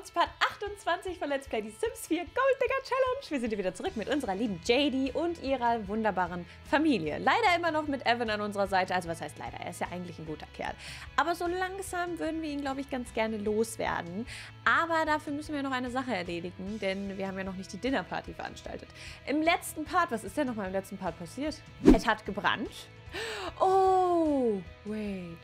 willkommen zu Part 28 von Let's Play The Sims 4 Gold Digger Challenge. Wir sind hier wieder zurück mit unserer lieben JD und ihrer wunderbaren Familie. Leider immer noch mit Evan an unserer Seite. Also was heißt leider, er ist ja eigentlich ein guter Kerl. Aber so langsam würden wir ihn, glaube ich, ganz gerne loswerden. Aber dafür müssen wir noch eine Sache erledigen, denn wir haben ja noch nicht die Dinnerparty veranstaltet. Im letzten Part, was ist denn nochmal im letzten Part passiert? Es hat gebrannt. Oh, wait.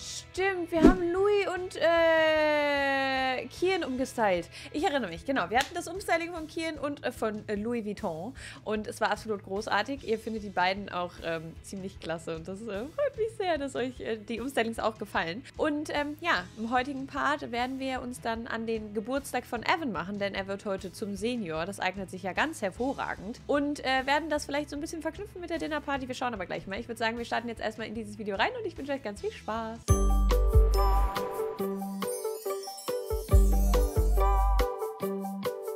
Stimmt, wir haben Louis und äh, Kian umgestylt. Ich erinnere mich, genau. Wir hatten das Umstyling von Kian und äh, von äh, Louis Vuitton. Und es war absolut großartig. Ihr findet die beiden auch ähm, ziemlich klasse. Und das äh, freut mich sehr, dass euch äh, die Umstylings auch gefallen. Und ähm, ja, im heutigen Part werden wir uns dann an den Geburtstag von Evan machen, denn er wird heute zum Senior. Das eignet sich ja ganz hervorragend. Und werden das vielleicht so ein bisschen verknüpfen mit der Dinnerparty. Wir schauen aber gleich mal. Ich würde sagen, wir starten jetzt erstmal in dieses Video rein und ich wünsche euch ganz viel Spaß.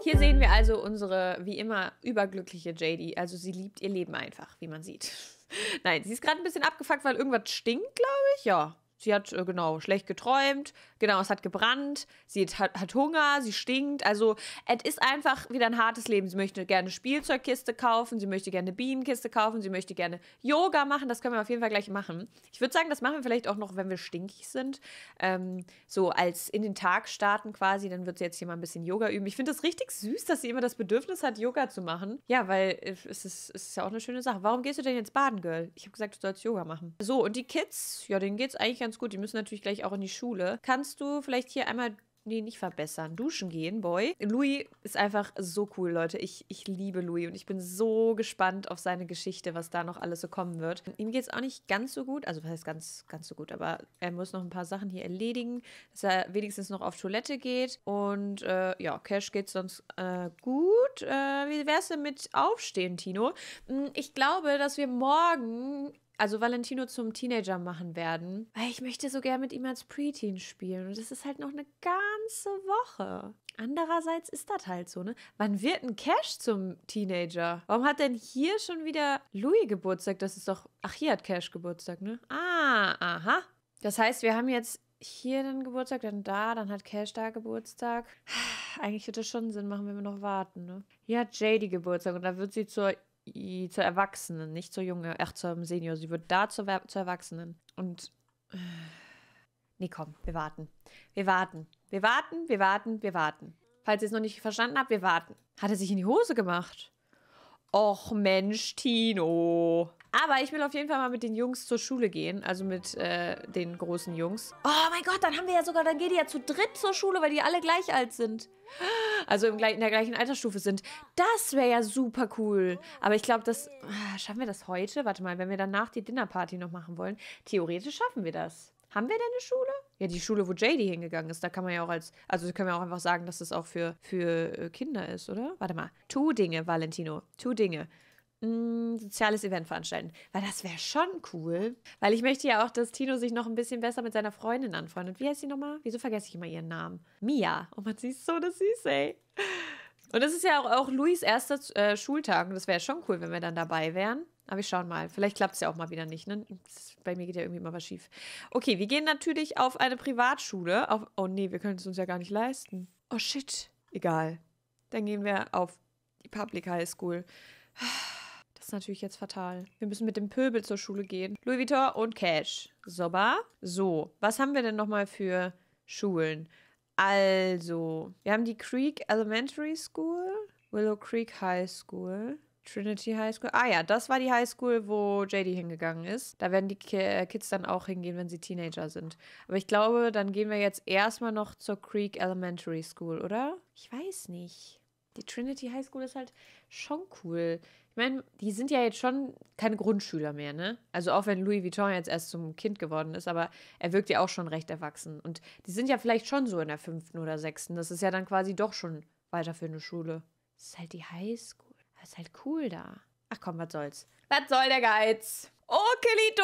Hier sehen wir also unsere, wie immer, überglückliche JD. Also sie liebt ihr Leben einfach, wie man sieht. Nein, sie ist gerade ein bisschen abgefuckt, weil irgendwas stinkt, glaube ich. Ja, Sie hat, äh, genau, schlecht geträumt, genau, es hat gebrannt, sie hat, hat Hunger, sie stinkt. Also, es ist einfach wieder ein hartes Leben. Sie möchte gerne Spielzeugkiste kaufen, sie möchte gerne Bienenkiste kaufen, sie möchte gerne Yoga machen. Das können wir auf jeden Fall gleich machen. Ich würde sagen, das machen wir vielleicht auch noch, wenn wir stinkig sind. Ähm, so als in den Tag starten quasi, dann wird sie jetzt hier mal ein bisschen Yoga üben. Ich finde das richtig süß, dass sie immer das Bedürfnis hat, Yoga zu machen. Ja, weil äh, es ist, es ist ja auch eine schöne Sache. Warum gehst du denn jetzt baden, Girl? Ich habe gesagt, du sollst Yoga machen. So, und die Kids, ja, denen geht es eigentlich ganz ganz gut. Die müssen natürlich gleich auch in die Schule. Kannst du vielleicht hier einmal nee, nicht verbessern, duschen gehen, Boy. Louis ist einfach so cool, Leute. Ich, ich liebe Louis und ich bin so gespannt auf seine Geschichte, was da noch alles so kommen wird. Ihm geht es auch nicht ganz so gut, also was heißt ganz, ganz so gut, aber er muss noch ein paar Sachen hier erledigen, dass er wenigstens noch auf Toilette geht und äh, ja, Cash geht sonst äh, gut. Äh, wie wär's denn mit Aufstehen, Tino? Hm, ich glaube, dass wir morgen also Valentino zum Teenager machen werden, weil ich möchte so gern mit ihm als Preteen spielen. Und das ist halt noch eine ganze Woche. Andererseits ist das halt so, ne? Wann wird ein Cash zum Teenager? Warum hat denn hier schon wieder Louis Geburtstag? Das ist doch. Ach, hier hat Cash Geburtstag, ne? Ah, aha. Das heißt, wir haben jetzt hier dann Geburtstag, dann da, dann hat Cash da Geburtstag. Eigentlich würde das schon Sinn machen, wenn wir noch warten, ne? Hier hat Jady Geburtstag und da wird sie zur zur Erwachsenen, nicht zur Junge, ach, zum Senior. Sie wird da zur, zur Erwachsenen. Und. Äh, nee, komm, wir warten. Wir warten. Wir warten, wir warten, wir warten. Falls ihr es noch nicht verstanden habt, wir warten. Hat er sich in die Hose gemacht? Och Mensch, Tino. Aber ich will auf jeden Fall mal mit den Jungs zur Schule gehen. Also mit äh, den großen Jungs. Oh mein Gott, dann haben wir ja sogar, dann gehen die ja zu dritt zur Schule, weil die alle gleich alt sind. Also im, in der gleichen Altersstufe sind. Das wäre ja super cool. Aber ich glaube, das... Ah, schaffen wir das heute? Warte mal, wenn wir danach die Dinnerparty noch machen wollen. Theoretisch schaffen wir das. Haben wir denn eine Schule? Ja, die Schule, wo JD hingegangen ist. Da kann man ja auch als, also können wir auch einfach sagen, dass das auch für, für äh, Kinder ist, oder? Warte mal. Tu Dinge, Valentino. Tu Dinge soziales Event veranstalten. Weil das wäre schon cool. Weil ich möchte ja auch, dass Tino sich noch ein bisschen besser mit seiner Freundin anfreundet. Wie heißt sie nochmal? Wieso vergesse ich immer ihren Namen? Mia. Oh man, sie ist so das Süße, ey. Und das ist ja auch, auch Louis erster äh, Schultag. Und das wäre schon cool, wenn wir dann dabei wären. Aber wir schauen mal. Vielleicht klappt es ja auch mal wieder nicht. Ne? bei mir geht ja irgendwie immer was schief. Okay, wir gehen natürlich auf eine Privatschule. Auf, oh nee, wir können es uns ja gar nicht leisten. Oh shit. Egal. Dann gehen wir auf die Public High School. Das ist natürlich jetzt fatal. Wir müssen mit dem Pöbel zur Schule gehen. Louis Vuitton und Cash. Soba. So, was haben wir denn nochmal für Schulen? Also, wir haben die Creek Elementary School, Willow Creek High School, Trinity High School. Ah ja, das war die High School, wo JD hingegangen ist. Da werden die äh, Kids dann auch hingehen, wenn sie Teenager sind. Aber ich glaube, dann gehen wir jetzt erstmal noch zur Creek Elementary School, oder? Ich weiß nicht die Trinity High School ist halt schon cool. Ich meine, die sind ja jetzt schon keine Grundschüler mehr, ne? Also auch wenn Louis Vuitton jetzt erst zum Kind geworden ist, aber er wirkt ja auch schon recht erwachsen. Und die sind ja vielleicht schon so in der fünften oder sechsten. Das ist ja dann quasi doch schon weiterführende Schule. Das ist halt die High School. Das ist halt cool da. Ach komm, was soll's. Was soll der Geiz? Okeli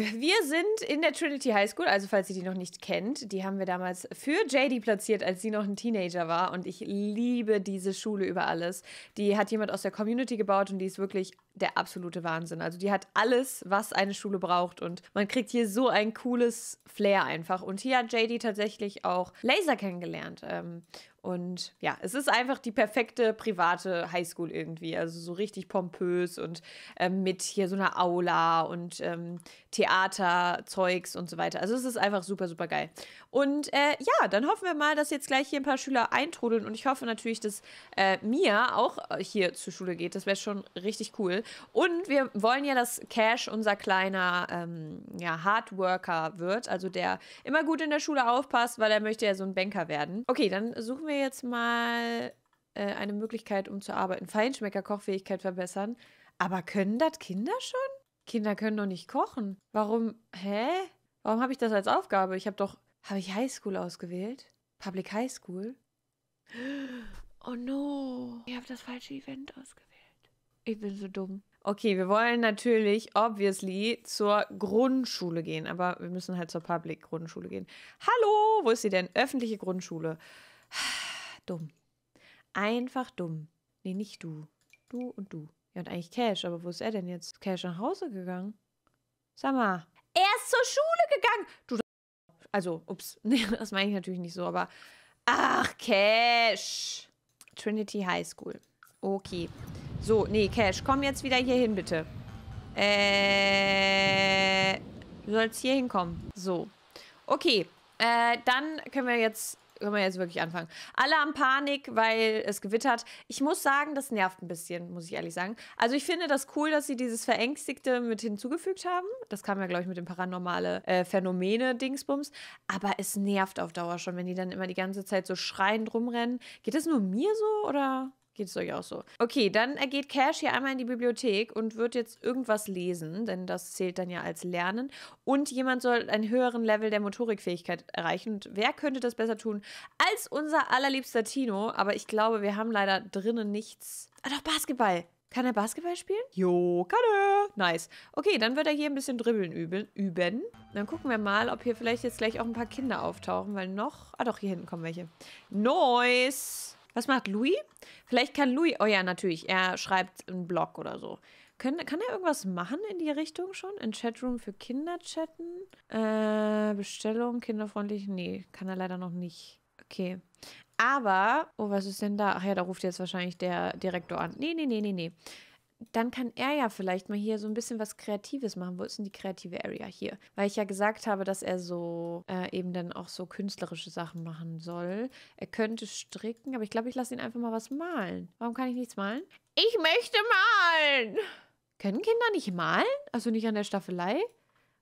dokeli. Wir sind in der Trinity High School, also falls ihr die noch nicht kennt, die haben wir damals für JD platziert, als sie noch ein Teenager war und ich liebe diese Schule über alles. Die hat jemand aus der Community gebaut und die ist wirklich der absolute Wahnsinn. Also die hat alles, was eine Schule braucht und man kriegt hier so ein cooles Flair einfach. Und hier hat JD tatsächlich auch Laser kennengelernt. Ähm, und ja, es ist einfach die perfekte private Highschool irgendwie. Also so richtig pompös und ähm, mit hier so einer Aula und ähm, Theaterzeugs und so weiter. Also es ist einfach super, super geil. Und äh, ja, dann hoffen wir mal, dass jetzt gleich hier ein paar Schüler eintrudeln. Und ich hoffe natürlich, dass äh, Mia auch hier zur Schule geht. Das wäre schon richtig cool. Und wir wollen ja, dass Cash unser kleiner ähm, ja, Hardworker wird. Also der immer gut in der Schule aufpasst, weil er möchte ja so ein Banker werden. Okay, dann suchen wir wir jetzt mal äh, eine Möglichkeit, um zu arbeiten. Feinschmecker Kochfähigkeit verbessern. Aber können das Kinder schon? Kinder können doch nicht kochen. Warum? Hä? Warum habe ich das als Aufgabe? Ich habe doch. Habe ich Highschool ausgewählt? Public Highschool? Oh no. Ich habe das falsche Event ausgewählt. Ich bin so dumm. Okay, wir wollen natürlich, obviously, zur Grundschule gehen, aber wir müssen halt zur Public-Grundschule gehen. Hallo, wo ist sie denn? Öffentliche Grundschule dumm. Einfach dumm. Nee, nicht du. Du und du. Ja, und eigentlich Cash, aber wo ist er denn jetzt? Cash nach Hause gegangen? Sag mal, er ist zur Schule gegangen. Du, also, ups, nee, das meine ich natürlich nicht so, aber ach, Cash. Trinity High School. Okay. So, nee, Cash, komm jetzt wieder hier hin, bitte. Äh, du sollst hier hinkommen. So. Okay, äh, dann können wir jetzt können wir jetzt wirklich anfangen. Alle haben Panik, weil es gewittert. Ich muss sagen, das nervt ein bisschen, muss ich ehrlich sagen. Also ich finde das cool, dass sie dieses Verängstigte mit hinzugefügt haben. Das kam ja, glaube ich, mit dem paranormale äh, Phänomene-Dingsbums. Aber es nervt auf Dauer schon, wenn die dann immer die ganze Zeit so schreiend rumrennen. Geht das nur mir so oder Geht es euch auch so? Okay, dann geht Cash hier einmal in die Bibliothek und wird jetzt irgendwas lesen, denn das zählt dann ja als Lernen. Und jemand soll einen höheren Level der Motorikfähigkeit erreichen. Und wer könnte das besser tun als unser allerliebster Tino? Aber ich glaube, wir haben leider drinnen nichts. Ah, doch, Basketball. Kann er Basketball spielen? Jo, kann er. Nice. Okay, dann wird er hier ein bisschen dribbeln üben. Dann gucken wir mal, ob hier vielleicht jetzt gleich auch ein paar Kinder auftauchen, weil noch... Ah doch, hier hinten kommen welche. Nice. Was macht Louis? Vielleicht kann Louis, oh ja, natürlich, er schreibt einen Blog oder so. Können, kann er irgendwas machen in die Richtung schon? In Chatroom für Kinder chatten? Äh, Bestellung, kinderfreundlich? Nee, kann er leider noch nicht. Okay. Aber, oh, was ist denn da? Ach ja, da ruft jetzt wahrscheinlich der Direktor an. Nee, nee, nee, nee, nee dann kann er ja vielleicht mal hier so ein bisschen was Kreatives machen. Wo ist denn die kreative Area hier? Weil ich ja gesagt habe, dass er so äh, eben dann auch so künstlerische Sachen machen soll. Er könnte stricken, aber ich glaube, ich lasse ihn einfach mal was malen. Warum kann ich nichts malen? Ich möchte malen! Können Kinder nicht malen? Also nicht an der Staffelei?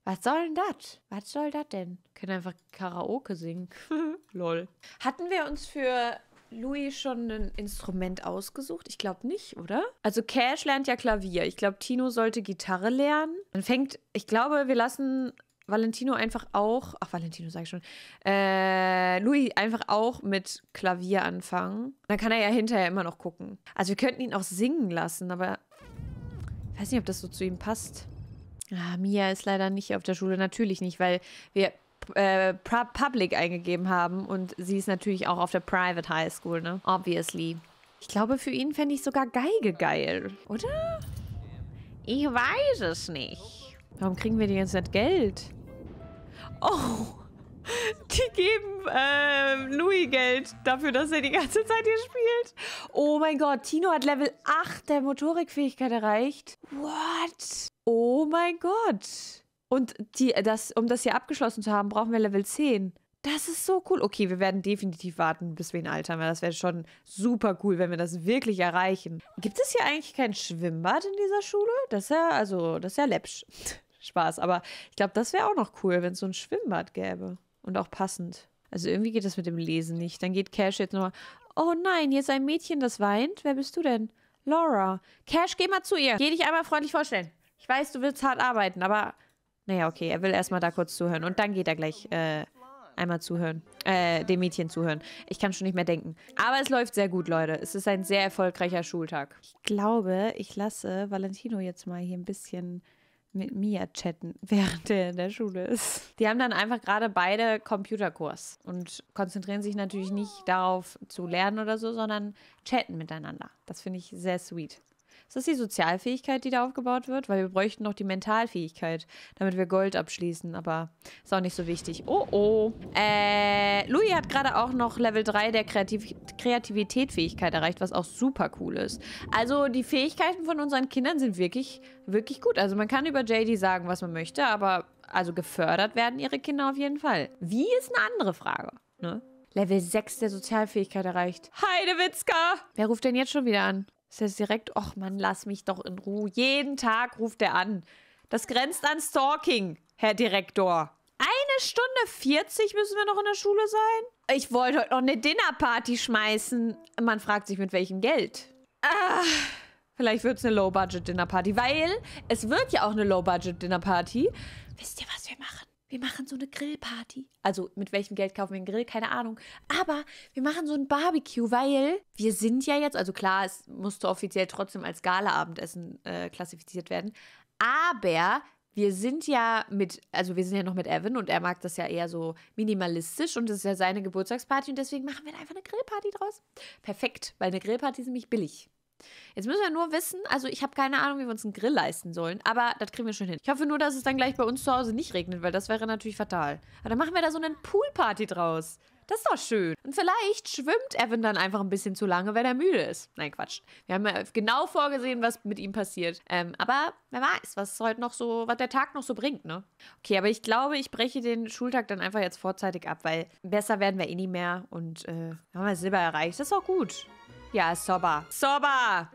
Was soll denn das? Was soll das denn? Können einfach Karaoke singen. Lol. Hatten wir uns für Louis schon ein Instrument ausgesucht? Ich glaube nicht, oder? Also Cash lernt ja Klavier. Ich glaube, Tino sollte Gitarre lernen. Dann fängt, ich glaube, wir lassen Valentino einfach auch, ach Valentino sage ich schon, äh, Louis einfach auch mit Klavier anfangen. Dann kann er ja hinterher immer noch gucken. Also wir könnten ihn auch singen lassen, aber ich weiß nicht, ob das so zu ihm passt. Ah, Mia ist leider nicht auf der Schule, natürlich nicht, weil wir äh, Public eingegeben haben. Und sie ist natürlich auch auf der Private High School, ne? Obviously. Ich glaube, für ihn fände ich sogar Geige geil, oder? Ich weiß es nicht. Warum kriegen wir die jetzt nicht Geld? Oh, die geben äh, Louis Geld dafür, dass er die ganze Zeit hier spielt. Oh mein Gott, Tino hat Level 8 der Motorikfähigkeit erreicht. What? Oh mein Gott. Und die, das, um das hier abgeschlossen zu haben, brauchen wir Level 10. Das ist so cool. Okay, wir werden definitiv warten, bis wir ihn altern, weil das wäre schon super cool, wenn wir das wirklich erreichen. Gibt es hier eigentlich kein Schwimmbad in dieser Schule? Das ist ja, also, das ist ja läppsch. Spaß, aber ich glaube, das wäre auch noch cool, wenn es so ein Schwimmbad gäbe. Und auch passend. Also irgendwie geht das mit dem Lesen nicht. Dann geht Cash jetzt nochmal. Oh nein, hier ist ein Mädchen, das weint. Wer bist du denn? Laura. Cash, geh mal zu ihr. Geh dich einmal freundlich vorstellen. Ich weiß, du willst hart arbeiten, aber naja, okay, er will erstmal da kurz zuhören. Und dann geht er gleich äh, einmal zuhören. Äh, dem Mädchen zuhören. Ich kann schon nicht mehr denken. Aber es läuft sehr gut, Leute. Es ist ein sehr erfolgreicher Schultag. Ich glaube, ich lasse Valentino jetzt mal hier ein bisschen mit Mia chatten, während er in der Schule ist. Die haben dann einfach gerade beide Computerkurs und konzentrieren sich natürlich nicht darauf zu lernen oder so, sondern chatten miteinander. Das finde ich sehr sweet. Ist das die Sozialfähigkeit, die da aufgebaut wird? Weil wir bräuchten noch die Mentalfähigkeit, damit wir Gold abschließen. Aber ist auch nicht so wichtig. Oh, oh. Äh, Louis hat gerade auch noch Level 3 der Kreativ Kreativitätfähigkeit erreicht, was auch super cool ist. Also die Fähigkeiten von unseren Kindern sind wirklich, wirklich gut. Also man kann über JD sagen, was man möchte, aber also gefördert werden ihre Kinder auf jeden Fall. Wie ist eine andere Frage, ne? Level 6 der Sozialfähigkeit erreicht. Heidewitzka! Wer ruft denn jetzt schon wieder an? Ist jetzt direkt, ach Mann, lass mich doch in Ruhe. Jeden Tag ruft er an. Das grenzt an Stalking, Herr Direktor. Eine Stunde 40 müssen wir noch in der Schule sein? Ich wollte heute noch eine Dinnerparty schmeißen. Man fragt sich, mit welchem Geld. Ah, vielleicht wird es eine Low-Budget-Dinnerparty, weil es wird ja auch eine Low-Budget-Dinnerparty. Wisst ihr, was wir machen? wir machen so eine Grillparty. Also mit welchem Geld kaufen wir einen Grill? Keine Ahnung. Aber wir machen so ein Barbecue, weil wir sind ja jetzt, also klar, es musste offiziell trotzdem als gala äh, klassifiziert werden. Aber wir sind ja mit, also wir sind ja noch mit Evan und er mag das ja eher so minimalistisch und es ist ja seine Geburtstagsparty und deswegen machen wir da einfach eine Grillparty draus. Perfekt, weil eine Grillparty ist nämlich billig. Jetzt müssen wir nur wissen, also ich habe keine Ahnung, wie wir uns einen Grill leisten sollen, aber das kriegen wir schon hin. Ich hoffe nur, dass es dann gleich bei uns zu Hause nicht regnet, weil das wäre natürlich fatal. Aber dann machen wir da so eine Poolparty draus. Das ist doch schön. Und vielleicht schwimmt Evan dann einfach ein bisschen zu lange, weil er müde ist. Nein, Quatsch. Wir haben ja genau vorgesehen, was mit ihm passiert. Ähm, aber wer weiß, was heute noch so, was der Tag noch so bringt, ne? Okay, aber ich glaube, ich breche den Schultag dann einfach jetzt vorzeitig ab, weil besser werden wir eh nie mehr und äh, haben wir Silber erreicht. Das ist auch gut. Ja, Soba. Soba!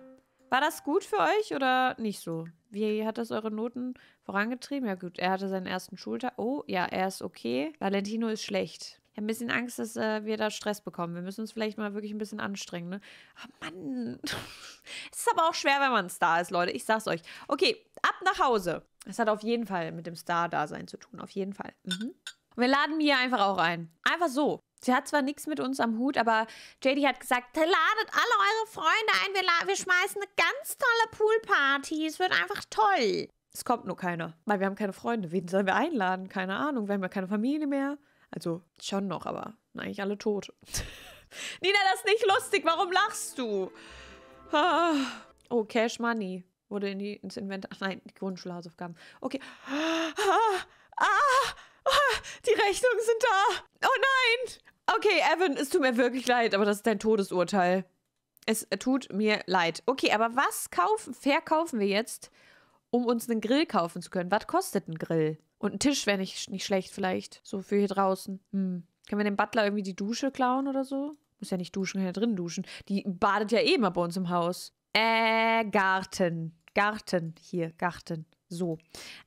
War das gut für euch oder nicht so? Wie hat das eure Noten vorangetrieben? Ja gut, er hatte seinen ersten Schultag. Oh, ja, er ist okay. Valentino ist schlecht. Ich habe ein bisschen Angst, dass äh, wir da Stress bekommen. Wir müssen uns vielleicht mal wirklich ein bisschen anstrengen. Ne? Oh Mann. es ist aber auch schwer, wenn man ein Star ist, Leute. Ich sag's euch. Okay, ab nach Hause. Das hat auf jeden Fall mit dem Star-Dasein zu tun. Auf jeden Fall. Mhm. wir laden Mia einfach auch ein. Einfach so. Sie hat zwar nichts mit uns am Hut, aber JD hat gesagt, ladet alle eure Freunde ein, wir, wir schmeißen eine ganz tolle Poolparty, es wird einfach toll. Es kommt nur keiner, weil wir haben keine Freunde. Wen sollen wir einladen? Keine Ahnung, wir haben ja keine Familie mehr. Also schon noch, aber eigentlich alle tot. Nina, das ist nicht lustig, warum lachst du? Ah. Oh, Cash Money wurde in die, ins Inventar. Ach Nein, die Grundschulhausaufgaben. Okay. Ah, ah, Oh, die Rechnungen sind da. Oh nein. Okay, Evan, es tut mir wirklich leid, aber das ist dein Todesurteil. Es tut mir leid. Okay, aber was kaufen, verkaufen wir jetzt, um uns einen Grill kaufen zu können? Was kostet ein Grill? Und ein Tisch wäre nicht, nicht schlecht vielleicht. So für hier draußen. Hm. Können wir dem Butler irgendwie die Dusche klauen oder so? Muss ja nicht duschen, kann ja drin duschen. Die badet ja eh immer bei uns im Haus. Äh, Garten. Garten. Hier, Garten. So.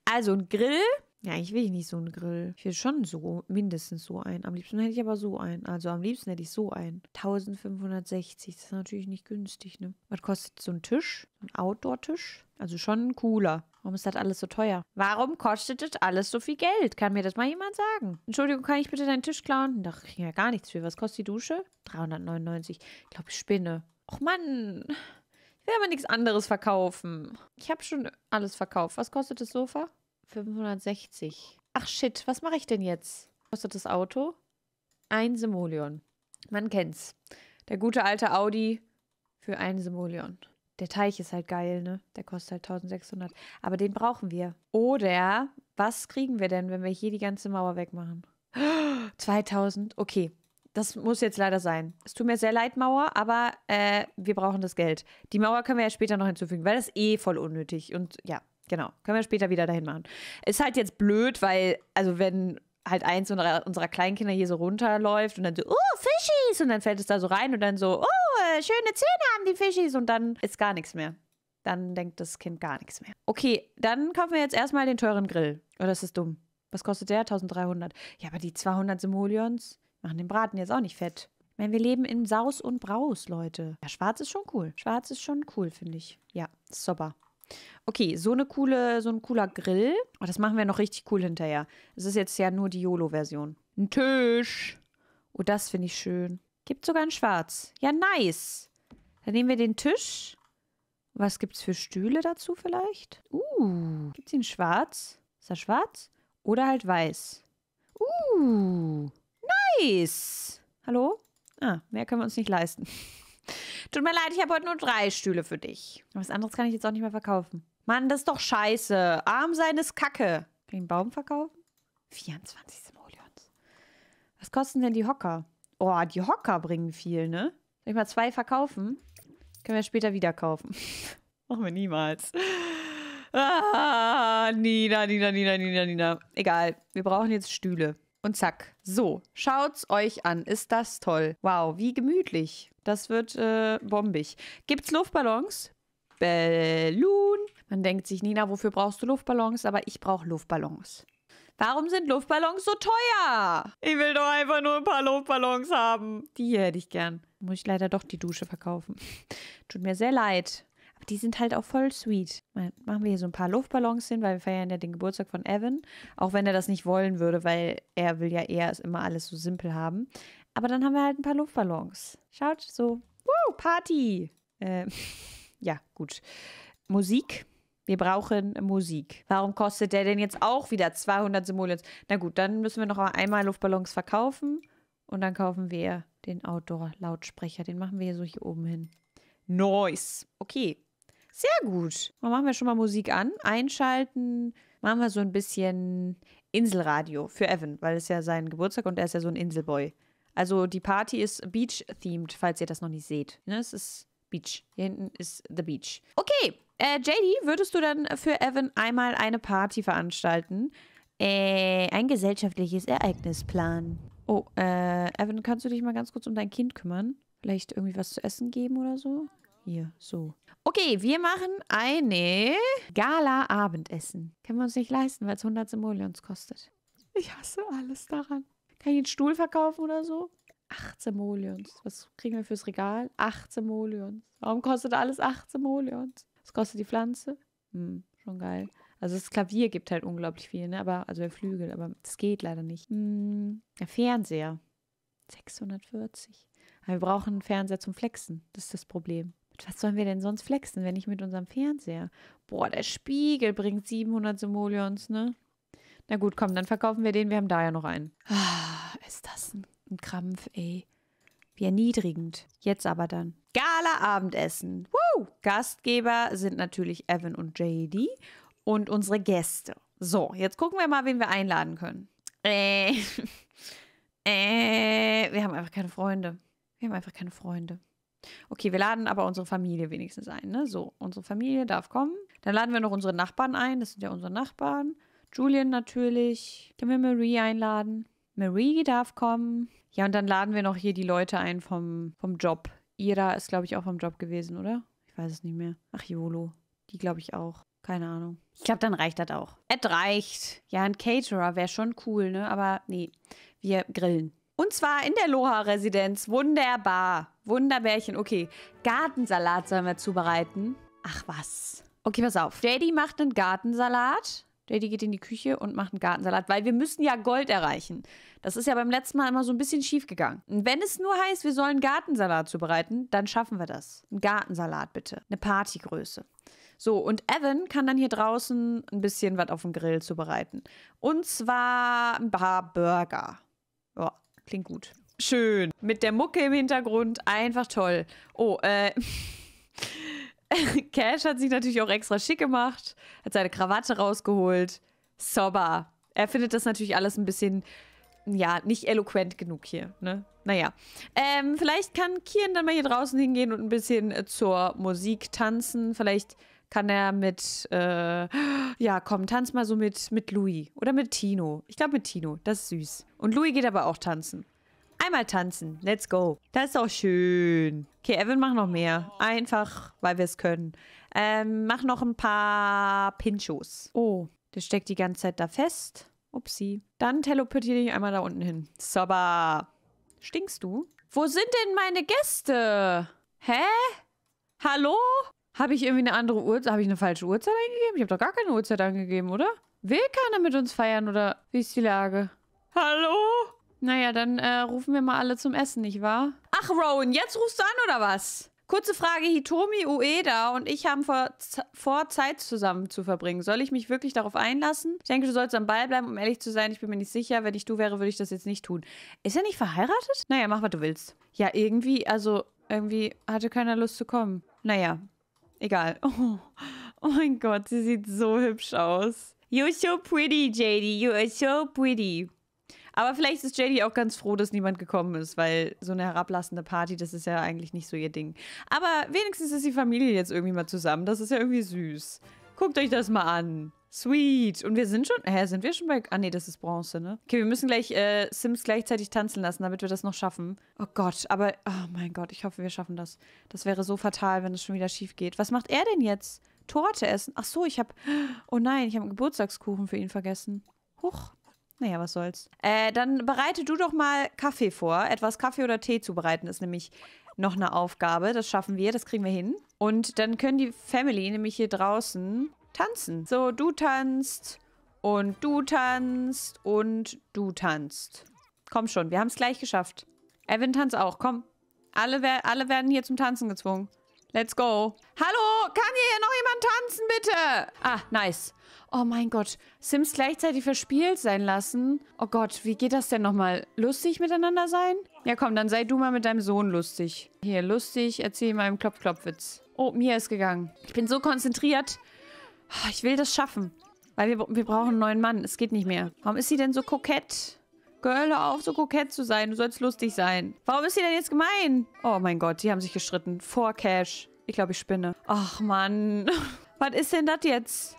Also ein Grill. Ja, ich will nicht so einen Grill. Ich will schon so, mindestens so einen. Am liebsten hätte ich aber so einen. Also am liebsten hätte ich so einen. 1560, das ist natürlich nicht günstig, ne? Was kostet so ein Tisch? Ein Outdoor-Tisch? Also schon ein cooler. Warum ist das alles so teuer? Warum kostet das alles so viel Geld? Kann mir das mal jemand sagen? Entschuldigung, kann ich bitte deinen Tisch klauen? Da kriegen wir ja gar nichts für. Was kostet die Dusche? 399. Ich glaube, ich spinne. Och Mann. Ich will aber nichts anderes verkaufen. Ich habe schon alles verkauft. Was kostet das Sofa? 560. Ach shit, was mache ich denn jetzt? Kostet das Auto? Ein Simoleon. Man kennt's. Der gute alte Audi für ein Simoleon. Der Teich ist halt geil, ne? Der kostet halt 1600. Aber den brauchen wir. Oder was kriegen wir denn, wenn wir hier die ganze Mauer wegmachen? 2000, okay. Das muss jetzt leider sein. Es tut mir sehr leid, Mauer, aber äh, wir brauchen das Geld. Die Mauer können wir ja später noch hinzufügen, weil das eh voll unnötig und ja, Genau, können wir später wieder dahin machen. Ist halt jetzt blöd, weil, also wenn halt eins unserer, unserer Kleinkinder hier so runterläuft und dann so, oh, Fischis! Und dann fällt es da so rein und dann so, oh, äh, schöne Zähne haben die Fischis! Und dann ist gar nichts mehr. Dann denkt das Kind gar nichts mehr. Okay, dann kaufen wir jetzt erstmal den teuren Grill. Oder oh, ist das dumm? Was kostet der? 1300. Ja, aber die 200 Simoleons machen den Braten jetzt auch nicht fett. Ich meine, wir leben in Saus und Braus, Leute. Ja, schwarz ist schon cool. Schwarz ist schon cool, finde ich. Ja, super. Okay, so eine coole, so ein cooler Grill. Oh, das machen wir noch richtig cool hinterher. Es ist jetzt ja nur die YOLO-Version. Ein Tisch. Oh, das finde ich schön. Gibt sogar ein Schwarz. Ja, nice. Dann nehmen wir den Tisch. Was gibt es für Stühle dazu vielleicht? Uh, gibt gibt's ihn schwarz? Ist er schwarz? Oder halt weiß? Uh, nice. Hallo? Ah, mehr können wir uns nicht leisten. Tut mir leid, ich habe heute nur drei Stühle für dich. Was anderes kann ich jetzt auch nicht mehr verkaufen. Mann, das ist doch scheiße. Arm sein ist Kacke. Kann ich einen Baum verkaufen? 24 Simoleons. Was kosten denn die Hocker? Oh, die Hocker bringen viel, ne? Soll ich mal zwei verkaufen? Können wir später wieder kaufen. Machen wir niemals. Ah, Nina, Nina, Nina, Nina, Nina. Egal, wir brauchen jetzt Stühle. Und zack. So, schaut's euch an. Ist das toll. Wow, wie gemütlich. Das wird äh, bombig. Gibt's Luftballons? Balloon. Man denkt sich, Nina, wofür brauchst du Luftballons? Aber ich brauche Luftballons. Warum sind Luftballons so teuer? Ich will doch einfach nur ein paar Luftballons haben. Die hier hätte ich gern. Muss ich leider doch die Dusche verkaufen. Tut mir sehr leid. Aber die sind halt auch voll sweet. Machen wir hier so ein paar Luftballons hin, weil wir feiern ja den Geburtstag von Evan. Auch wenn er das nicht wollen würde, weil er will ja eher immer alles so simpel haben. Aber dann haben wir halt ein paar Luftballons. Schaut, so, wow, Party. Äh, ja, gut. Musik. Wir brauchen Musik. Warum kostet der denn jetzt auch wieder 200 Simoleons? Na gut, dann müssen wir noch einmal Luftballons verkaufen. Und dann kaufen wir den Outdoor-Lautsprecher. Den machen wir hier so hier oben hin. Noise. Okay. Sehr gut. Dann machen wir schon mal Musik an. Einschalten. Machen wir so ein bisschen Inselradio für Evan, weil es ja sein Geburtstag und er ist ja so ein Inselboy. Also die Party ist beach-themed, falls ihr das noch nicht seht. Ne? Es ist Beach. Hier hinten ist The Beach. Okay, äh, JD, würdest du dann für Evan einmal eine Party veranstalten? Äh, ein gesellschaftliches Ereignis planen. Oh, äh, Evan, kannst du dich mal ganz kurz um dein Kind kümmern? Vielleicht irgendwie was zu essen geben oder so? Hier, so. Okay, wir machen eine Gala-Abendessen. Können wir uns nicht leisten, weil es 100 Simoleons kostet. Ich hasse alles daran. Kann ich einen Stuhl verkaufen oder so? Acht Simoleons. Was kriegen wir fürs Regal? Acht Simoleons. Warum kostet alles acht Simoleons? Was kostet die Pflanze? Hm, schon geil. Also das Klavier gibt halt unglaublich viel, ne? Aber, also der Flügel, aber das geht leider nicht. Hm, der Fernseher. 640. Aber wir brauchen einen Fernseher zum Flexen. Das ist das Problem. was sollen wir denn sonst flexen, wenn nicht mit unserem Fernseher? Boah, der Spiegel bringt 700 Simoleons, ne? Na gut, komm, dann verkaufen wir den. Wir haben da ja noch einen. Ah. Ein Krampf, ey. Wie erniedrigend. Jetzt aber dann. Gala-Abendessen. Woo! Gastgeber sind natürlich Evan und JD und unsere Gäste. So, jetzt gucken wir mal, wen wir einladen können. Äh, äh, wir haben einfach keine Freunde. Wir haben einfach keine Freunde. Okay, wir laden aber unsere Familie wenigstens ein, ne? So, unsere Familie darf kommen. Dann laden wir noch unsere Nachbarn ein. Das sind ja unsere Nachbarn. Julian natürlich. Können wir Marie einladen? Marie darf kommen. Ja, und dann laden wir noch hier die Leute ein vom, vom Job. Ira ist, glaube ich, auch vom Job gewesen, oder? Ich weiß es nicht mehr. Ach, Jolo. Die, glaube ich, auch. Keine Ahnung. Ich glaube, dann reicht das auch. Ed reicht. Ja, ein Caterer wäre schon cool, ne? Aber nee, wir grillen. Und zwar in der Loha-Residenz. Wunderbar. Wunderbärchen. Okay, Gartensalat sollen wir zubereiten. Ach was. Okay, pass auf. Daddy macht einen Gartensalat. Daddy geht in die Küche und macht einen Gartensalat, weil wir müssen ja Gold erreichen. Das ist ja beim letzten Mal immer so ein bisschen schief gegangen. Und wenn es nur heißt, wir sollen Gartensalat zubereiten, dann schaffen wir das. Ein Gartensalat bitte. Eine Partygröße. So, und Evan kann dann hier draußen ein bisschen was auf dem Grill zubereiten. Und zwar ein paar Burger. Ja, klingt gut. Schön. Mit der Mucke im Hintergrund. Einfach toll. Oh, äh. Cash hat sich natürlich auch extra schick gemacht, hat seine Krawatte rausgeholt. Sober. Er findet das natürlich alles ein bisschen, ja, nicht eloquent genug hier, ne? Naja. Ähm, vielleicht kann Kian dann mal hier draußen hingehen und ein bisschen äh, zur Musik tanzen. Vielleicht kann er mit, äh, ja, komm, tanz mal so mit, mit Louis oder mit Tino. Ich glaube mit Tino, das ist süß. Und Louis geht aber auch tanzen. Einmal tanzen. Let's go. Das ist auch schön. Okay, Evan, mach noch mehr. Einfach, weil wir es können. Ähm, mach noch ein paar Pinchos. Oh, der steckt die ganze Zeit da fest. Upsi. Dann teleportiere ich einmal da unten hin. Sabba. Stinkst du? Wo sind denn meine Gäste? Hä? Hallo? Habe ich irgendwie eine andere Uhrzeit? Habe ich eine falsche Uhrzeit eingegeben? Ich habe doch gar keine Uhrzeit angegeben, oder? Will keiner mit uns feiern, oder? Wie ist die Lage? Hallo? Naja, dann äh, rufen wir mal alle zum Essen, nicht wahr? Ach, Rowan, jetzt rufst du an oder was? Kurze Frage, Hitomi Ueda und ich haben vor, vor, Zeit zusammen zu verbringen. Soll ich mich wirklich darauf einlassen? Ich denke, du sollst am Ball bleiben, um ehrlich zu sein. Ich bin mir nicht sicher. Wenn ich du wäre, würde ich das jetzt nicht tun. Ist er nicht verheiratet? Naja, mach, was du willst. Ja, irgendwie, also, irgendwie hatte keiner Lust zu kommen. Naja, egal. Oh, oh mein Gott, sie sieht so hübsch aus. You're so pretty, JD. You are so pretty. Aber vielleicht ist JD auch ganz froh, dass niemand gekommen ist, weil so eine herablassende Party, das ist ja eigentlich nicht so ihr Ding. Aber wenigstens ist die Familie jetzt irgendwie mal zusammen. Das ist ja irgendwie süß. Guckt euch das mal an. Sweet. Und wir sind schon. Hä, sind wir schon bei. Ah, nee, das ist Bronze, ne? Okay, wir müssen gleich äh, Sims gleichzeitig tanzen lassen, damit wir das noch schaffen. Oh Gott, aber. Oh mein Gott, ich hoffe, wir schaffen das. Das wäre so fatal, wenn es schon wieder schief geht. Was macht er denn jetzt? Torte essen? Ach so, ich habe. Oh nein, ich habe einen Geburtstagskuchen für ihn vergessen. Huch. Naja, was soll's. Äh, dann bereite du doch mal Kaffee vor. Etwas Kaffee oder Tee zubereiten ist nämlich noch eine Aufgabe. Das schaffen wir, das kriegen wir hin. Und dann können die Family nämlich hier draußen tanzen. So, du tanzt und du tanzt und du tanzt. Komm schon, wir haben es gleich geschafft. Evan tanzt auch, komm. Alle, wer alle werden hier zum Tanzen gezwungen. Let's go. Hallo, kann hier noch jemand tanzen, bitte? Ah, nice. Oh mein Gott, Sims gleichzeitig verspielt sein lassen. Oh Gott, wie geht das denn nochmal? Lustig miteinander sein? Ja komm, dann sei du mal mit deinem Sohn lustig. Hier, lustig, erzähl mal einen Klopf-Klopf-Witz. Oh, Mia ist gegangen. Ich bin so konzentriert. Oh, ich will das schaffen. Weil wir, wir brauchen einen neuen Mann. Es geht nicht mehr. Warum ist sie denn so kokett? Girl, hör auf, so kokett zu sein. Du sollst lustig sein. Warum ist sie denn jetzt gemein? Oh mein Gott, die haben sich gestritten. Vor Cash. Ich glaube, ich spinne. Ach, Mann. Was ist denn das jetzt?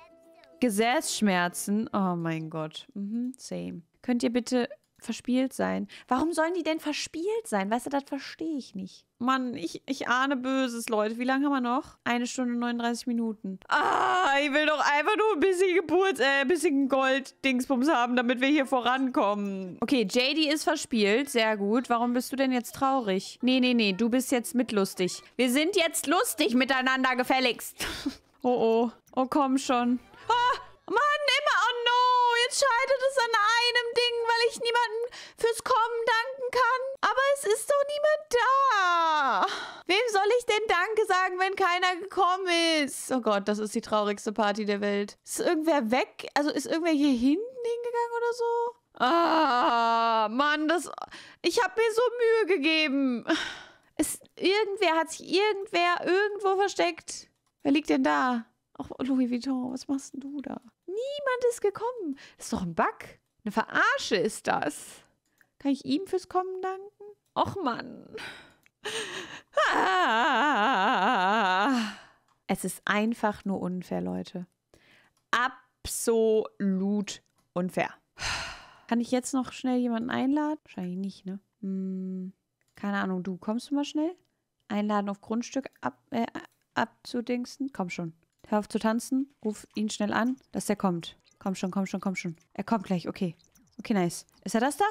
Gesäßschmerzen. Oh mein Gott. Mhm, same. Könnt ihr bitte verspielt sein? Warum sollen die denn verspielt sein? Weißt du, das verstehe ich nicht. Mann, ich, ich ahne Böses, Leute. Wie lange haben wir noch? Eine Stunde 39 Minuten. Ah, ich will doch einfach nur ein bisschen Geburts-, äh, ein bisschen Gold-Dingsbums haben, damit wir hier vorankommen. Okay, JD ist verspielt. Sehr gut. Warum bist du denn jetzt traurig? Nee, nee, nee. Du bist jetzt mitlustig. Wir sind jetzt lustig miteinander gefälligst. oh, oh. Oh, komm schon. Oh, Mann, immer, oh no. Jetzt scheitert es an einem Ding, weil ich niemanden fürs Kommen danken kann. Aber es ist doch niemand da. Wem soll ich denn Danke sagen, wenn keiner gekommen ist? Oh Gott, das ist die traurigste Party der Welt. Ist irgendwer weg? Also ist irgendwer hier hinten hingegangen oder so? Ah, Mann, das... Ich habe mir so Mühe gegeben. Es, irgendwer hat sich irgendwer irgendwo versteckt. Wer liegt denn da? Auch Louis Vuitton, was machst denn du da? Niemand ist gekommen. Das ist doch ein Bug. Eine Verarsche ist das. Kann ich ihm fürs Kommen danken? Och Mann. Es ist einfach nur unfair, Leute. Absolut unfair. Kann ich jetzt noch schnell jemanden einladen? Wahrscheinlich nicht, ne? Hm, keine Ahnung, du kommst du mal schnell? Einladen auf Grundstück ab, äh, abzudingsen? Komm schon. Hör auf zu tanzen. Ruf ihn schnell an, dass der kommt. Komm schon, komm schon, komm schon. Er kommt gleich, okay. Okay, nice. Ist er das da?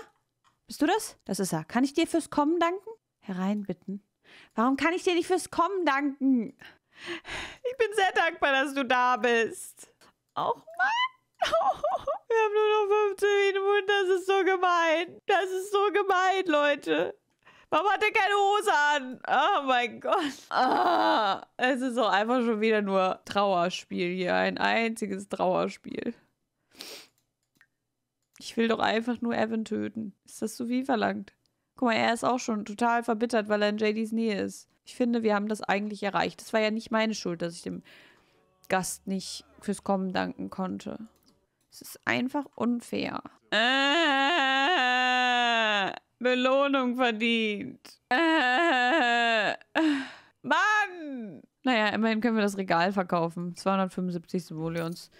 Bist du das? Das ist er. Kann ich dir fürs Kommen danken? Herein bitten. Warum kann ich dir nicht fürs Kommen danken? Ich bin sehr dankbar, dass du da bist. Auch Mann. wir haben nur noch 15 Minuten. Das ist so gemein. Das ist so gemein, Leute. Warum hat er keine Hose an. Oh mein Gott. Ah, es ist auch einfach schon wieder nur Trauerspiel hier. Ein einziges Trauerspiel. Ich will doch einfach nur Evan töten. Ist das zu viel verlangt? Guck mal, er ist auch schon total verbittert, weil er in JDs Nähe ist. Ich finde, wir haben das eigentlich erreicht. Es war ja nicht meine Schuld, dass ich dem Gast nicht fürs Kommen danken konnte. Es ist einfach unfair. Äh. Belohnung verdient. Äh, Mann! Naja, immerhin können wir das Regal verkaufen. 275 Simoleons.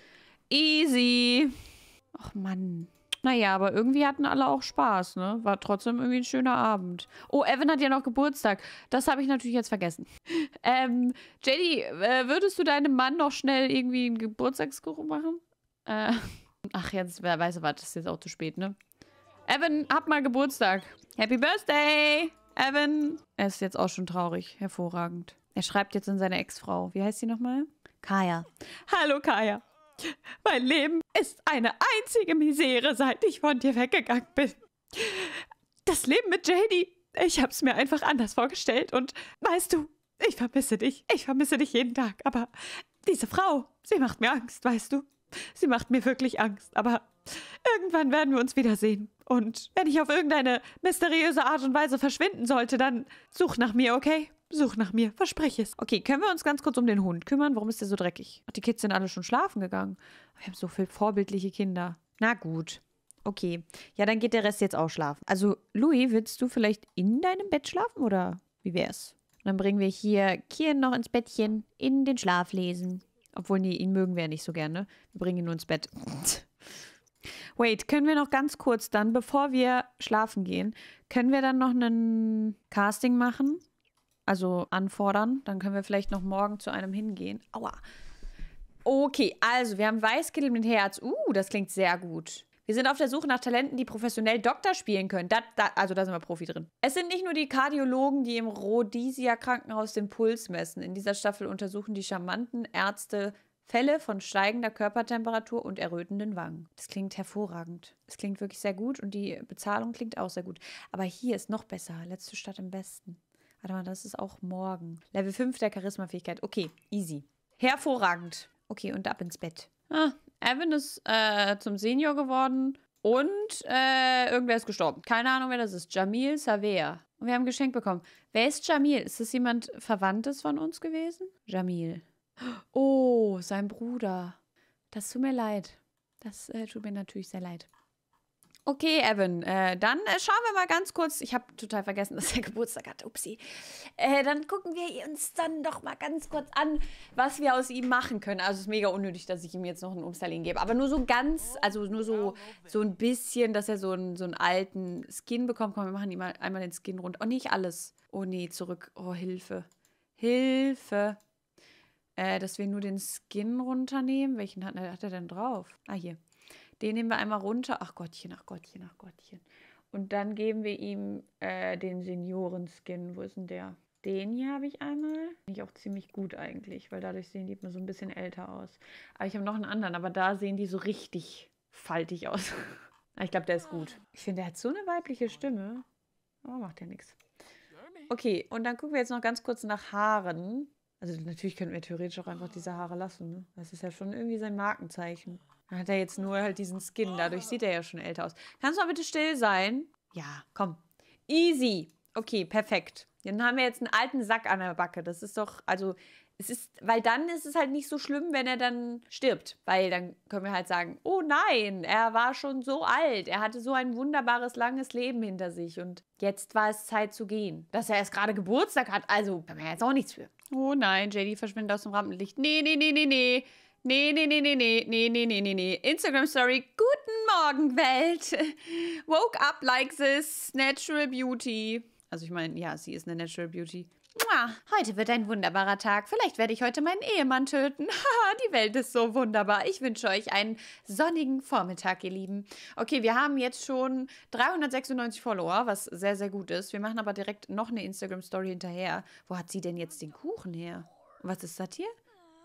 Easy. Ach Mann. Naja, aber irgendwie hatten alle auch Spaß, ne? War trotzdem irgendwie ein schöner Abend. Oh, Evan hat ja noch Geburtstag. Das habe ich natürlich jetzt vergessen. Ähm, Jenny, äh, würdest du deinem Mann noch schnell irgendwie einen Geburtstagskuchen machen? Äh, ach, jetzt, wer weiß, war das ist jetzt auch zu spät, ne? Evan hab mal Geburtstag. Happy Birthday, Evan. Er ist jetzt auch schon traurig. Hervorragend. Er schreibt jetzt an seine Ex-Frau. Wie heißt sie nochmal? Kaya. Hallo, Kaya. Mein Leben ist eine einzige Misere, seit ich von dir weggegangen bin. Das Leben mit Janie, ich hab's mir einfach anders vorgestellt und weißt du, ich vermisse dich. Ich vermisse dich jeden Tag, aber diese Frau, sie macht mir Angst, weißt du? Sie macht mir wirklich Angst, aber irgendwann werden wir uns wiedersehen. Und wenn ich auf irgendeine mysteriöse Art und Weise verschwinden sollte, dann such nach mir, okay? Such nach mir, versprich es. Okay, können wir uns ganz kurz um den Hund kümmern? Warum ist der so dreckig? Ach, die Kids sind alle schon schlafen gegangen. Wir haben so viele vorbildliche Kinder. Na gut. Okay. Ja, dann geht der Rest jetzt auch schlafen. Also, Louis, willst du vielleicht in deinem Bett schlafen oder wie wär's? Und dann bringen wir hier Kian noch ins Bettchen, in den Schlaf lesen. Obwohl, nee, ihn mögen wir ja nicht so gerne. Ne? Wir bringen ihn nur ins Bett. Wait, können wir noch ganz kurz dann, bevor wir schlafen gehen, können wir dann noch ein Casting machen? Also anfordern. Dann können wir vielleicht noch morgen zu einem hingehen. Aua. Okay, also wir haben Weißkittel mit Herz. Uh, das klingt sehr gut. Wir sind auf der Suche nach Talenten, die professionell Doktor spielen können. Da, da, also da sind wir Profi drin. Es sind nicht nur die Kardiologen, die im Rhodesia Krankenhaus den Puls messen. In dieser Staffel untersuchen die charmanten Ärzte Fälle von steigender Körpertemperatur und errötenden Wangen. Das klingt hervorragend. Es klingt wirklich sehr gut und die Bezahlung klingt auch sehr gut. Aber hier ist noch besser. Letzte Stadt im Westen. Warte mal, das ist auch morgen. Level 5 der Charismafähigkeit. Okay, easy. Hervorragend. Okay, und ab ins Bett. Ah, Evan ist äh, zum Senior geworden und äh, irgendwer ist gestorben. Keine Ahnung, wer das ist. Jamil Savea. Und wir haben ein Geschenk bekommen. Wer ist Jamil? Ist das jemand Verwandtes von uns gewesen? Jamil. Oh, sein Bruder. Das tut mir leid. Das äh, tut mir natürlich sehr leid. Okay, Evan, äh, dann äh, schauen wir mal ganz kurz. Ich habe total vergessen, dass er Geburtstag hat. Upsi. Äh, dann gucken wir uns dann doch mal ganz kurz an, was wir aus ihm machen können. Also es ist mega unnötig, dass ich ihm jetzt noch einen Umstyling gebe. Aber nur so ganz, also nur so, so ein bisschen, dass er so einen, so einen alten Skin bekommt. Komm, wir machen ihm einmal den Skin rund. Oh, nicht alles. Oh nee, zurück. Oh, Hilfe. Hilfe. Hilfe äh, dass wir nur den Skin runternehmen. Welchen hat, hat er denn drauf? Ah, hier. Den nehmen wir einmal runter. Ach Gottchen, ach Gottchen, ach Gottchen. Und dann geben wir ihm äh, den Senioren-Skin. Wo ist denn der? Den hier habe ich einmal. Finde ich auch ziemlich gut eigentlich, weil dadurch sehen die immer so ein bisschen älter aus. Aber ich habe noch einen anderen, aber da sehen die so richtig faltig aus. Ah, ich glaube, der ist gut. Ich finde, der hat so eine weibliche Stimme. Aber macht ja nichts. Okay, und dann gucken wir jetzt noch ganz kurz nach Haaren. Also natürlich könnten wir theoretisch auch einfach diese Haare lassen. Ne? Das ist ja schon irgendwie sein Markenzeichen. Dann hat er jetzt nur halt diesen Skin. Dadurch sieht er ja schon älter aus. Kannst du mal bitte still sein? Ja, komm. Easy. Okay, perfekt. Dann haben wir jetzt einen alten Sack an der Backe. Das ist doch, also, es ist, weil dann ist es halt nicht so schlimm, wenn er dann stirbt. Weil dann können wir halt sagen, oh nein, er war schon so alt. Er hatte so ein wunderbares, langes Leben hinter sich. Und jetzt war es Zeit zu gehen. Dass er erst gerade Geburtstag hat, also, kann man jetzt auch nichts für. Oh nein, JD verschwindet aus dem Rampenlicht. Nee, nee, nee, nee, nee. Nee, nee, nee, nee, nee, nee, nee, nee, nee, nee. Instagram Story. Guten Morgen, Welt. Woke up like this. Natural Beauty. Also ich meine, ja, sie ist eine Natural Beauty. Heute wird ein wunderbarer Tag. Vielleicht werde ich heute meinen Ehemann töten. die Welt ist so wunderbar. Ich wünsche euch einen sonnigen Vormittag, ihr Lieben. Okay, wir haben jetzt schon 396 Follower, was sehr, sehr gut ist. Wir machen aber direkt noch eine Instagram-Story hinterher. Wo hat sie denn jetzt den Kuchen her? Was ist das hier?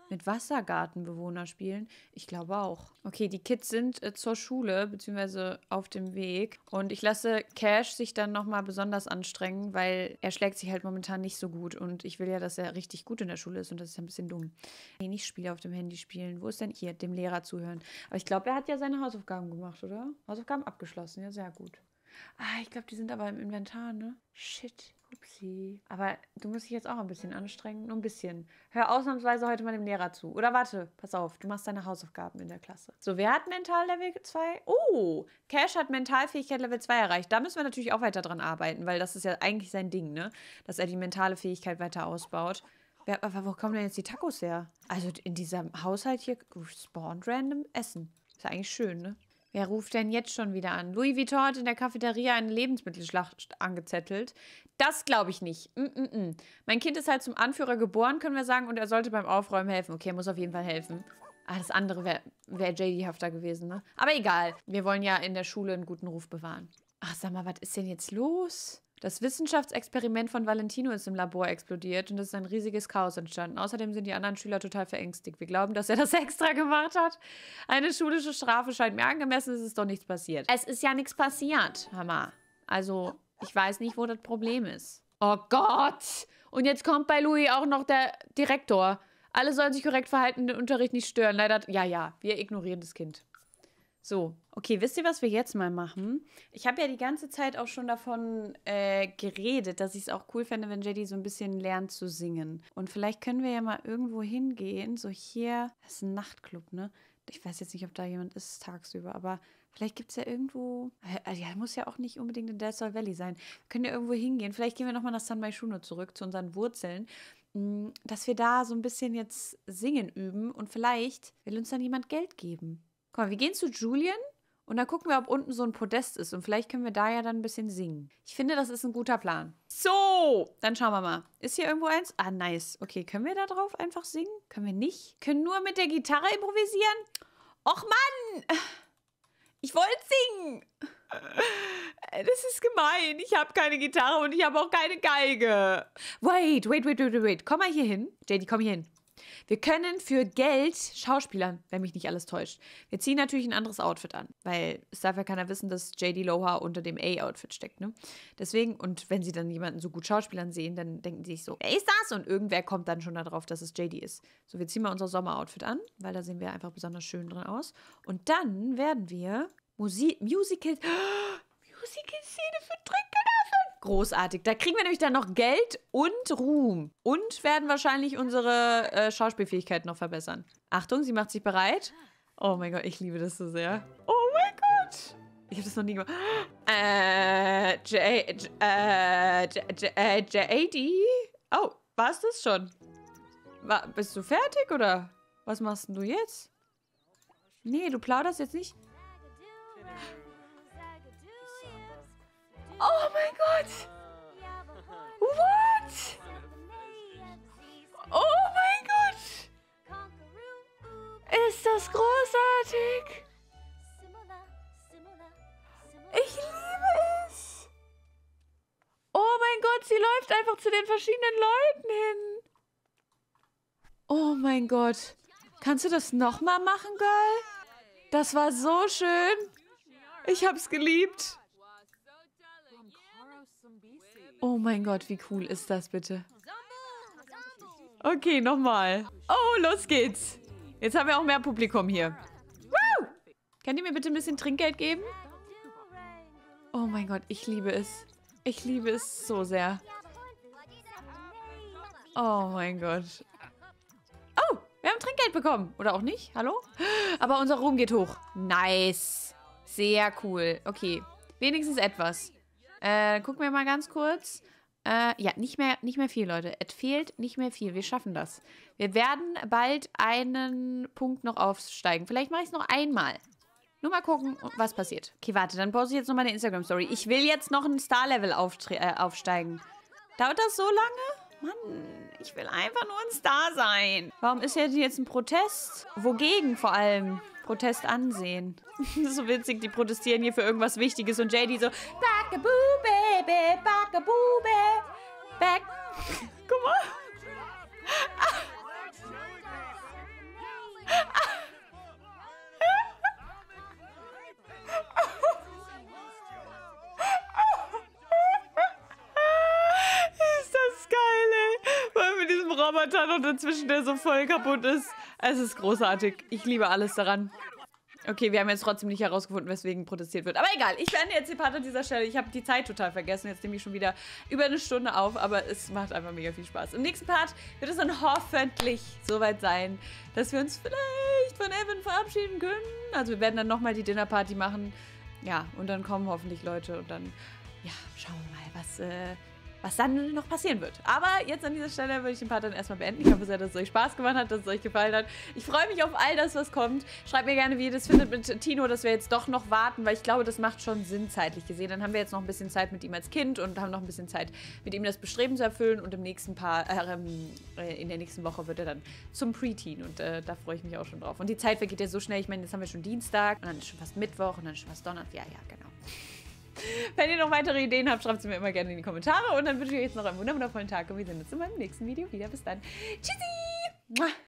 Mit Wassergartenbewohner spielen? Ich glaube auch. Okay, die Kids sind äh, zur Schule bzw. auf dem Weg. Und ich lasse Cash sich dann nochmal besonders anstrengen, weil er schlägt sich halt momentan nicht so gut. Und ich will ja, dass er richtig gut in der Schule ist und das ist ein bisschen dumm. Nee, nicht Spiele auf dem Handy spielen. Wo ist denn hier? Dem Lehrer zuhören. Aber ich glaube, er hat ja seine Hausaufgaben gemacht, oder? Hausaufgaben abgeschlossen. Ja, sehr gut. Ah, ich glaube, die sind aber im Inventar, ne? Shit. Upsi. Aber du musst dich jetzt auch ein bisschen anstrengen. Nur ein bisschen. Hör ausnahmsweise heute mal dem Lehrer zu. Oder warte, pass auf, du machst deine Hausaufgaben in der Klasse. So, wer hat Mental Level 2? Oh, Cash hat Mentalfähigkeit Level 2 erreicht. Da müssen wir natürlich auch weiter dran arbeiten, weil das ist ja eigentlich sein Ding, ne? Dass er die mentale Fähigkeit weiter ausbaut. Wer, wo kommen denn jetzt die Tacos her? Also in diesem Haushalt hier spawnt random Essen. Ist ja eigentlich schön, ne? Wer ruft denn jetzt schon wieder an? Louis Vuitton hat in der Cafeteria eine Lebensmittelschlacht angezettelt. Das glaube ich nicht. Mm, mm -mm. Mein Kind ist halt zum Anführer geboren, können wir sagen, und er sollte beim Aufräumen helfen. Okay, er muss auf jeden Fall helfen. Ah, das andere wäre wär JD-hafter gewesen, ne? Aber egal. Wir wollen ja in der Schule einen guten Ruf bewahren. Ach, sag mal, was ist denn jetzt los? Das Wissenschaftsexperiment von Valentino ist im Labor explodiert und es ist ein riesiges Chaos entstanden. Außerdem sind die anderen Schüler total verängstigt. Wir glauben, dass er das extra gemacht hat. Eine schulische Strafe scheint mir angemessen, es ist doch nichts passiert. Es ist ja nichts passiert, Hammer. Also, ich weiß nicht, wo das Problem ist. Oh Gott! Und jetzt kommt bei Louis auch noch der Direktor. Alle sollen sich korrekt verhalten, den Unterricht nicht stören. Leider, ja, ja, wir ignorieren das Kind. So, Okay, wisst ihr, was wir jetzt mal machen? Ich habe ja die ganze Zeit auch schon davon äh, geredet, dass ich es auch cool fände, wenn Jedi so ein bisschen lernt zu singen. Und vielleicht können wir ja mal irgendwo hingehen. So hier, das ist ein Nachtclub, ne? Ich weiß jetzt nicht, ob da jemand ist tagsüber, aber Vielleicht gibt es ja irgendwo, also ja, muss ja auch nicht unbedingt in Death Soul Valley sein. können ja irgendwo hingehen. Vielleicht gehen wir nochmal nach San Maishuno zurück, zu unseren Wurzeln, mm, dass wir da so ein bisschen jetzt singen üben und vielleicht will uns dann jemand Geld geben. Komm, wir gehen zu Julian und dann gucken wir, ob unten so ein Podest ist. Und vielleicht können wir da ja dann ein bisschen singen. Ich finde, das ist ein guter Plan. So, dann schauen wir mal. Ist hier irgendwo eins? Ah, nice. Okay, können wir da drauf einfach singen? Können wir nicht? Können nur mit der Gitarre improvisieren? Och Mann! Ich wollte singen! Das ist gemein. Ich habe keine Gitarre und ich habe auch keine Geige. Wait, wait, wait, wait, wait. Komm mal hier hin. JD, komm hier hin. Wir können für Geld Schauspielern, wenn mich nicht alles täuscht. Wir ziehen natürlich ein anderes Outfit an, weil es darf ja keiner wissen, dass JD Loha unter dem A-Outfit steckt. Ne? Deswegen, und wenn sie dann jemanden so gut Schauspielern sehen, dann denken sie sich so, ey, ist das? Und irgendwer kommt dann schon darauf, dass es JD ist. So, wir ziehen mal unser Sommeroutfit an, weil da sehen wir einfach besonders schön drin aus. Und dann werden wir Musi Musicals lustige Szene für Trinkgelassen. Großartig. Da kriegen wir nämlich dann noch Geld und Ruhm. Und werden wahrscheinlich unsere äh, Schauspielfähigkeit noch verbessern. Achtung, sie macht sich bereit. Oh mein Gott, ich liebe das so sehr. Oh mein Gott. Ich habe das noch nie gemacht. Äh, J, J, äh, J, äh, J.A.D.? Oh, war es das schon? War, bist du fertig oder was machst denn du jetzt? Nee, du plauderst jetzt nicht. Oh mein Gott! What? Oh mein Gott! Ist das großartig! Ich liebe es! Oh mein Gott, sie läuft einfach zu den verschiedenen Leuten hin. Oh mein Gott. Kannst du das nochmal machen, Girl? Das war so schön. Ich hab's geliebt. Oh mein Gott, wie cool ist das bitte? Okay, nochmal. Oh, los geht's. Jetzt haben wir auch mehr Publikum hier. Woo! Kann ihr mir bitte ein bisschen Trinkgeld geben? Oh mein Gott, ich liebe es. Ich liebe es so sehr. Oh mein Gott. Oh, wir haben Trinkgeld bekommen. Oder auch nicht? Hallo? Aber unser Ruhm geht hoch. Nice. Sehr cool. Okay, wenigstens etwas. Äh, gucken wir mal ganz kurz. Äh, ja, nicht mehr, nicht mehr viel, Leute. Es fehlt nicht mehr viel. Wir schaffen das. Wir werden bald einen Punkt noch aufsteigen. Vielleicht mache ich es noch einmal. Nur mal gucken, was passiert. Okay, warte, dann pause ich jetzt noch meine Instagram-Story. Ich will jetzt noch ein Star-Level äh, aufsteigen. Dauert das so lange? Mann, ich will einfach nur ein Star sein. Warum ist hier jetzt ein Protest? Wogegen vor allem? Protest ansehen. so witzig, die protestieren hier für irgendwas Wichtiges und JD so, da Backaboo, Baby, Backaboo, Baby. Back. Guck mal. Ist das geil, ey. Weil mit diesem Roboter und dazwischen, der so voll kaputt ist. Es ist großartig. Ich liebe alles daran. Okay, wir haben jetzt trotzdem nicht herausgefunden, weswegen protestiert wird. Aber egal, ich beende jetzt die Part an dieser Stelle. Ich habe die Zeit total vergessen. Jetzt nehme ich schon wieder über eine Stunde auf, aber es macht einfach mega viel Spaß. Im nächsten Part wird es dann hoffentlich soweit sein, dass wir uns vielleicht von Evan verabschieden können. Also wir werden dann nochmal die Dinnerparty machen. Ja, und dann kommen hoffentlich Leute und dann, ja, schauen wir mal, was... Äh, was dann noch passieren wird. Aber jetzt an dieser Stelle würde ich den Part dann erstmal beenden. Ich hoffe sehr, dass es euch Spaß gemacht hat, dass es euch gefallen hat. Ich freue mich auf all das, was kommt. Schreibt mir gerne, wie ihr das findet mit Tino, dass wir jetzt doch noch warten, weil ich glaube, das macht schon Sinn zeitlich gesehen. Dann haben wir jetzt noch ein bisschen Zeit mit ihm als Kind und haben noch ein bisschen Zeit, mit ihm das Bestreben zu erfüllen. Und im nächsten Paar, äh, ähm, äh in der nächsten Woche wird er dann zum Preteen und äh, da freue ich mich auch schon drauf. Und die Zeit vergeht ja so schnell. Ich meine, jetzt haben wir schon Dienstag und dann ist schon fast Mittwoch und dann ist schon fast Donnerstag. Ja, ja, genau. Wenn ihr noch weitere Ideen habt, schreibt sie mir immer gerne in die Kommentare. Und dann wünsche ich euch jetzt noch einen wundervollen Tag und wir sehen uns in meinem nächsten Video wieder. Bis dann. Tschüssi!